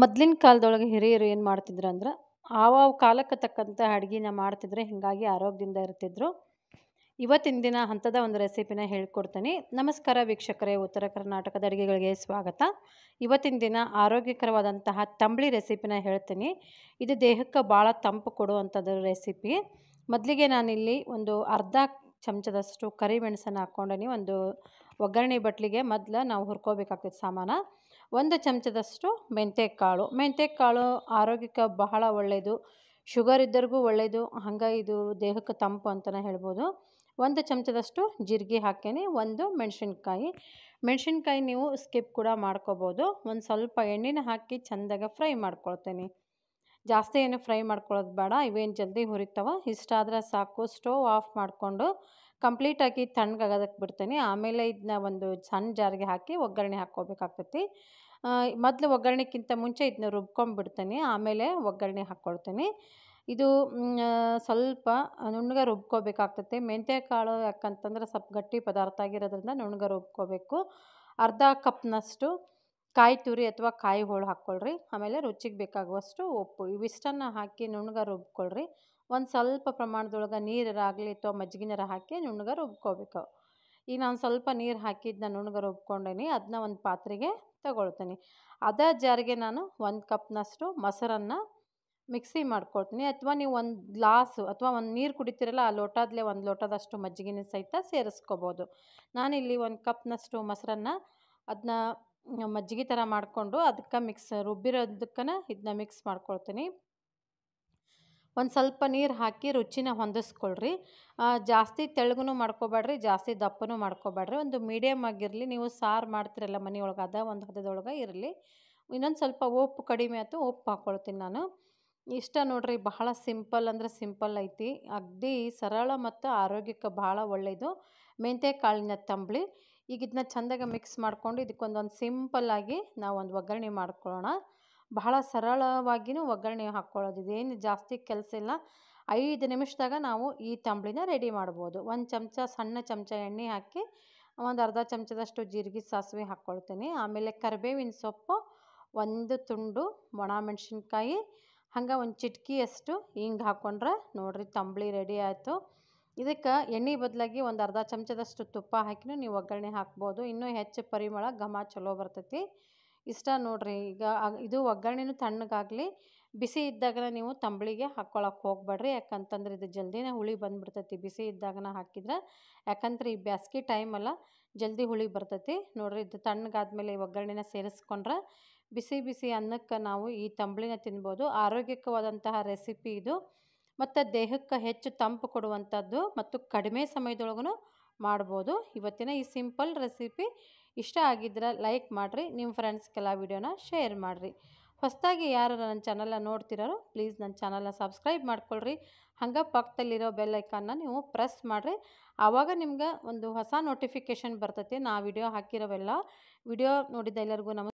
ಮೊದ್ಲಿನ ಕಾಲದೊಳಗೆ ಹಿರಿಯರು ಏನು ಮಾಡ್ತಿದ್ರು ಅಂದ್ರೆ ಆವಾವ ಕಾಲಕ್ಕೆ ತಕ್ಕಂಥ ಅಡುಗೆನ ಮಾಡ್ತಿದ್ರೆ ಹೀಗಾಗಿ ಆರೋಗ್ಯದಿಂದ ಇರ್ತಿದ್ರು ಇವತ್ತಿನ ದಿನ ಹಂತದ ಒಂದು ರೆಸಿಪಿನ ಹೇಳ್ಕೊಡ್ತೀನಿ ನಮಸ್ಕಾರ ವೀಕ್ಷಕರೇ ಉತ್ತರ ಕರ್ನಾಟಕದ ಅಡುಗೆಗಳಿಗೆ ಸ್ವಾಗತ ಇವತ್ತಿನ ದಿನ ಆರೋಗ್ಯಕರವಾದಂತಹ ತಂಬಳಿ ರೆಸಿಪಿನ ಹೇಳ್ತೀನಿ ಇದು ದೇಹಕ್ಕೆ ಭಾಳ ತಂಪು ಕೊಡುವಂಥದ್ದು ರೆಸಿಪಿ ಮೊದಲಿಗೆ ನಾನಿಲ್ಲಿ ಒಂದು ಅರ್ಧ ಚಮಚದಷ್ಟು ಕರಿಮೆಣಸನ್ನು ಹಾಕೊಂಡೇನಿ ಒಂದು ಒಗ್ಗರಣೆ ಬಟ್ಲಿಗೆ ಮೊದಲು ನಾವು ಹುರ್ಕೋಬೇಕಾಗ್ತದೆ ಸಾಮಾನು ಒಂದು ಚಮಚದಷ್ಟು ಮೆಂತ್ಯಕಾಳು ಮೆಂತ್ಯಕಾಳು ಆರೋಗ್ಯಕ್ಕೆ ಬಹಳ ಒಳ್ಳೆಯದು ಶುಗರ್ ಇದ್ದರಿಗೂ ಒಳ್ಳೆಯದು ಹಂಗೆ ಇದು ದೇಹಕ್ಕೆ ತಂಪು ಅಂತಲೇ ಹೇಳ್ಬೋದು ಒಂದು ಚಮಚದಷ್ಟು ಜೀರಿಗೆ ಹಾಕೀನಿ ಒಂದು ಮೆಣಸಿನ್ಕಾಯಿ ಮೆಣಸಿನ್ಕಾಯಿ ನೀವು ಸ್ಕಿಪ್ ಕೂಡ ಮಾಡ್ಕೋಬೋದು ಒಂದು ಸ್ವಲ್ಪ ಎಣ್ಣೆನ ಹಾಕಿ ಚೆಂದಾಗ ಫ್ರೈ ಮಾಡ್ಕೊಳ್ತೇನೆ ಜಾಸ್ತಿ ಏನು ಫ್ರೈ ಮಾಡ್ಕೊಳ್ಳೋದು ಬೇಡ ಇವೇನು ಜಲ್ದಿ ಹುರಿತವ ಇಷ್ಟಾದರೆ ಸಾಕು ಸ್ಟೋವ್ ಆಫ್ ಮಾಡಿಕೊಂಡು ಕಂಪ್ಲೀಟಾಗಿ ತಣ್ಣಗಾಗೋದಕ್ಕೆ ಬಿಡ್ತೀನಿ ಆಮೇಲೆ ಇದನ್ನ ಒಂದು ಸಣ್ಣ ಜಾರಿಗೆ ಹಾಕಿ ಒಗ್ಗರಣೆ ಹಾಕ್ಕೋಬೇಕಾಗ್ತೈತಿ ಮೊದಲು ಒಗ್ಗರಣೆಗಿಂತ ಮುಂಚೆ ಇದನ್ನ ರುಬ್ಕೊಂಡ್ಬಿಡ್ತೀನಿ ಆಮೇಲೆ ಒಗ್ಗರಣೆ ಹಾಕ್ಕೊಳ್ತೀನಿ ಇದು ಸ್ವಲ್ಪ ನುಣ್ಣಗೆ ಮೆಂತ್ಯ ಕಾಳು ಯಾಕಂತಂದ್ರೆ ಸ್ವಲ್ಪ ಗಟ್ಟಿ ಪದಾರ್ಥ ಆಗಿರೋದ್ರಿಂದ ನುಣ್ಣಗೆ ರುಬ್ಕೋಬೇಕು ಅರ್ಧ ಕಪ್ನಷ್ಟು ಕಾಯಿ ತುರಿ ಅಥವಾ ಕಾಯಿ ಹೋಳು ಹಾಕ್ಕೊಳ್ರಿ ಆಮೇಲೆ ರುಚಿಗೆ ಬೇಕಾಗುವಷ್ಟು ಉಪ್ಪು ಇವಿಷ್ಟನ್ನು ಹಾಕಿ ನುಣ್ಗಾರ ರುಬ್ಕೊಳ್ರಿ ಒಂದು ಸ್ವಲ್ಪ ಪ್ರಮಾಣದೊಳಗೆ ನೀರಾಗಲಿ ಅಥವಾ ಮಜ್ಜಿಗೆನಾರ ಹಾಕಿ ನುಣ್ಣಗೆ ರುಬ್ಕೋಬೇಕು ಈಗ ನಾನು ಸ್ವಲ್ಪ ನೀರು ಹಾಕಿದ್ದನ್ನ ನುಣ್ಗಾರ ರುಬ್ಕೊಂಡೇನಿ ಅದನ್ನ ಒಂದು ಪಾತ್ರೆಗೆ ತಗೊಳ್ತೀನಿ ಅದೇ ಜಾರಿಗೆ ನಾನು ಒಂದು ಕಪ್ನಷ್ಟು ಮೊಸರನ್ನು ಮಿಕ್ಸಿ ಮಾಡ್ಕೊಳ್ತೀನಿ ಅಥವಾ ನೀವು ಒಂದು ಗ್ಲಾಸು ಅಥವಾ ಒಂದು ನೀರು ಕುಡಿತೀರಲ್ಲ ಆ ಲೋಟದಲ್ಲೇ ಒಂದು ಲೋಟದಷ್ಟು ಮಜ್ಜಿಗೆನ ಸಹಿತ ಸೇರಿಸ್ಕೋಬೋದು ನಾನಿಲ್ಲಿ ಒಂದು ಕಪ್ನಷ್ಟು ಮೊಸರನ್ನು ಅದನ್ನ ಮಜ್ಜಿಗೆ ಥರ ಮಾಡಿಕೊಂಡು ಅದಕ್ಕೆ ಮಿಕ್ಸ್ ರುಬ್ಬಿರೋದಕ್ಕನ ಇದನ್ನ ಮಿಕ್ಸ್ ಮಾಡ್ಕೊಳ್ತೀನಿ ಒಂದು ಸ್ವಲ್ಪ ನೀರು ಹಾಕಿ ರುಚಿನ ಹೊಂದಿಸ್ಕೊಳ್ರಿ ಜಾಸ್ತಿ ತೆಳಗೂ ಮಾಡ್ಕೋಬೇಡ್ರಿ ಜಾಸ್ತಿ ದಪ್ಪನೂ ಮಾಡ್ಕೋಬೇಡ್ರಿ ಒಂದು ಮೀಡಿಯಮ್ ಆಗಿರಲಿ ನೀವು ಸಾರು ಮಾಡ್ತಿರಲ್ಲ ಮನೆಯೊಳಗೆ ಅದ ಒಂದು ಹದದೊಳಗೆ ಇರಲಿ ಇನ್ನೊಂದು ಸ್ವಲ್ಪ ಉಪ್ಪು ಕಡಿಮೆ ಆಯ್ತು ಉಪ್ಪು ಹಾಕ್ಕೊಳ್ತೀನಿ ನಾನು ಇಷ್ಟ ನೋಡ್ರಿ ಬಹಳ ಸಿಂಪಲ್ ಅಂದರೆ ಸಿಂಪಲ್ ಐತಿ ಅಗದಿ ಸರಳ ಮತ್ತು ಆರೋಗ್ಯಕ್ಕೆ ಭಾಳ ಒಳ್ಳೆಯದು ಮೆಂತ್ಯ ಕಾಳಿನ ತಂಬಳಿ ಈಗ ಇದನ್ನ ಚೆಂದಾಗಿ ಮಿಕ್ಸ್ ಮಾಡ್ಕೊಂಡು ಇದಕ್ಕೊಂದೊಂದು ಸಿಂಪಲ್ಲಾಗಿ ನಾವು ಒಂದು ಒಗ್ಗರಣೆ ಮಾಡ್ಕೊಳ್ಳೋಣ ಬಹಳ ಸರಳವಾಗಿಯೂ ಒಗ್ಗರಣೆ ಹಾಕ್ಕೊಳ್ಳೋದು ಇದೇನು ಜಾಸ್ತಿ ಕೆಲಸ ಇಲ್ಲ ಐದು ನಿಮಿಷದಾಗ ನಾವು ಈ ತಂಬ್ಳಿನ ರೆಡಿ ಮಾಡ್ಬೋದು ಒಂದು ಚಮಚ ಸಣ್ಣ ಚಮಚ ಎಣ್ಣೆ ಹಾಕಿ ಒಂದು ಅರ್ಧ ಚಮಚದಷ್ಟು ಜೀರಿಗೆ ಸಾಸಿವೆ ಹಾಕ್ಕೊಳ್ತೀನಿ ಆಮೇಲೆ ಕರಿಬೇವಿನ ಸೊಪ್ಪು ಒಂದು ತುಂಡು ಒಣ ಮೆಣಸಿನ್ಕಾಯಿ ಹಂಗೆ ಒಂದು ಚಿಟಕಿಯಷ್ಟು ಹಿಂಗೆ ಹಾಕ್ಕೊಂಡ್ರೆ ನೋಡಿರಿ ತಂಬಳಿ ರೆಡಿ ಆಯಿತು ಇದಕ್ಕೆ ಎಣ್ಣೆ ಬದಲಾಗಿ ಒಂದು ಅರ್ಧ ಚಮಚದಷ್ಟು ತುಪ್ಪ ಹಾಕಿನೂ ನೀವು ಒಗ್ಗರಣೆ ಹಾಕ್ಬೋದು ಇನ್ನೂ ಹೆಚ್ಚು ಪರಿಮಳ ಘಮ ಚಲೋ ಬರ್ತೈತಿ ಇಷ್ಟ ನೋಡ್ರಿ ಈಗ ಇದು ಒಗ್ಗರಣೆನೂ ತಣ್ಣಗಾಗಲಿ ಬಿಸಿ ಇದ್ದಾಗ ನೀವು ತಂಬಳಿಗೆ ಹಾಕ್ಕೊಳಕ್ಕೆ ಹೋಗ್ಬೇಡ್ರಿ ಯಾಕಂತಂದ್ರೆ ಇದು ಜಲ್ದಿನೇ ಹುಳಿ ಬಂದುಬಿಡ್ತೈತಿ ಬಿಸಿ ಇದ್ದಾಗನ ಹಾಕಿದ್ರೆ ಯಾಕಂದ್ರೆ ಈ ಬ್ಯಾಸ್ಗೆ ಟೈಮಲ್ಲ ಜಲ್ದಿ ಹುಳಿ ಬರ್ತೈತಿ ನೋಡ್ರಿ ಇದು ತಣ್ಣಗಾದ್ಮೇಲೆ ಈ ಒಗ್ಗರಣೆನ ಸೇರಿಸ್ಕೊಂಡ್ರೆ ಬಿಸಿ ಬಿಸಿ ಅನ್ನಕ್ಕೆ ನಾವು ಈ ತಂಬಳಿನ ತಿನ್ಬೋದು ಆರೋಗ್ಯಕವಾದಂತಹ ರೆಸಿಪಿ ಇದು ಮತ್ತು ದೇಹಕ್ಕೆ ಹೆಚ್ಚು ತಂಪು ಕೊಡುವಂಥದ್ದು ಮತ್ತು ಕಡಿಮೆ ಸಮಯದೊಳಗೂ ಮಾಡ್ಬೋದು ಇವತ್ತಿನ ಈ ಸಿಂಪಲ್ ರೆಸಿಪಿ ಇಷ್ಟ ಆಗಿದ್ರೆ ಲೈಕ್ ಮಾಡಿರಿ ನಿಮ್ಮ ಫ್ರೆಂಡ್ಸ್ಗೆಲ್ಲ ವಿಡಿಯೋನ ಶೇರ್ ಮಾಡಿರಿ ಹೊಸದಾಗಿ ಯಾರು ನನ್ನ ಚಾನಲ್ನ ನೋಡ್ತಿರೋರು ಪ್ಲೀಸ್ ನನ್ನ ಚಾನಲ್ನ ಸಬ್ಸ್ಕ್ರೈಬ್ ಮಾಡ್ಕೊಳ್ರಿ ಹಂಗೆ ಪಕ್ಕದಲ್ಲಿರೋ ಬೆಲ್ಲೈಕನ್ನ ನೀವು ಪ್ರೆಸ್ ಮಾಡಿರಿ ಆವಾಗ ನಿಮ್ಗೆ ಒಂದು ಹೊಸ ನೋಟಿಫಿಕೇಶನ್ ಬರ್ತೈತಿ ನಾ ವಿಡಿಯೋ ಹಾಕಿರೋವೆಲ್ಲ ವಿಡಿಯೋ ನೋಡಿದ ಎಲ್ಲರಿಗೂ ನಮಸ್ಕಾರ